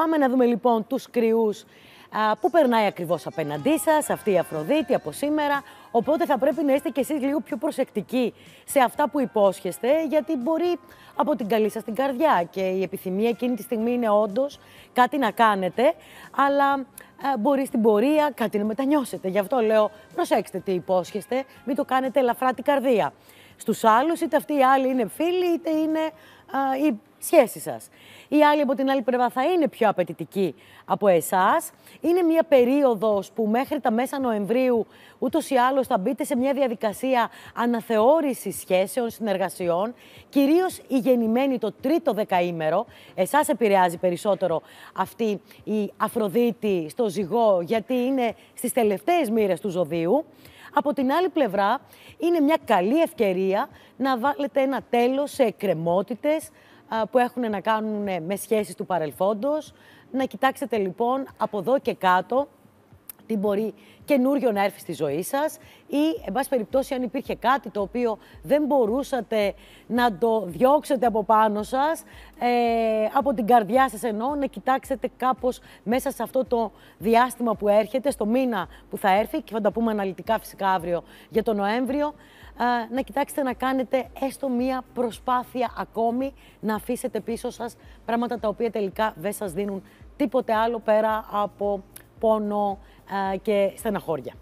Πάμε να δούμε λοιπόν τους κρυούς που περνάει ακριβώς απέναντί σας, αυτή η Αφροδίτη από σήμερα. Οπότε θα πρέπει να είστε κι εσείς λίγο πιο προσεκτικοί σε αυτά που υπόσχεστε, γιατί μπορεί από την καλή σας την καρδιά και η επιθυμία εκείνη τη στιγμή είναι όντως κάτι να κάνετε, αλλά μπορεί στην πορεία κάτι να μετανιώσετε. Γι' αυτό λέω προσέξτε τι υπόσχεστε, μην το κάνετε ελαφρά την καρδία. Στους άλλους είτε αυτοί οι άλλοι είναι φίλοι είτε είναι α, η σχέση σας. Οι άλλοι από την άλλη πλευρά θα είναι πιο απαιτητικοί από εσάς. Είναι μια περίοδος που μέχρι τα μέσα Νοεμβρίου ούτως ή άλλως θα μπείτε σε μια διαδικασία αναθεώρησης σχέσεων, συνεργασιών. Κυρίως η γεννημένη το τρίτο δεκαήμερο. Εσάς επηρεάζει περισσότερο αυτή η Αφροδίτη στο ζυγό γιατί είναι στις τελευταίες μοίρες του ζωδίου. Από την άλλη πλευρά, είναι μια καλή ευκαιρία να βάλετε ένα τέλος σε εκκρεμότητες που έχουν να κάνουν με σχέσεις του παρελθόντος. Να κοιτάξετε λοιπόν από εδώ και κάτω τι μπορεί καινούριο να έρθει στη ζωή σας ή, εν πάση περιπτώσει, αν υπήρχε κάτι το οποίο δεν μπορούσατε να το διώξετε από πάνω σας, ε, από την καρδιά σας ενώ να κοιτάξετε κάπως μέσα σε αυτό το διάστημα που έρχεται, στο μήνα που θα έρθει και θα τα πούμε αναλυτικά φυσικά αύριο για τον Νοέμβριο, ε, να κοιτάξετε να κάνετε έστω μία προσπάθεια ακόμη να αφήσετε πίσω σας πράγματα τα οποία τελικά δεν σας δίνουν τίποτε άλλο πέρα από πόνο, και στεναχώρια.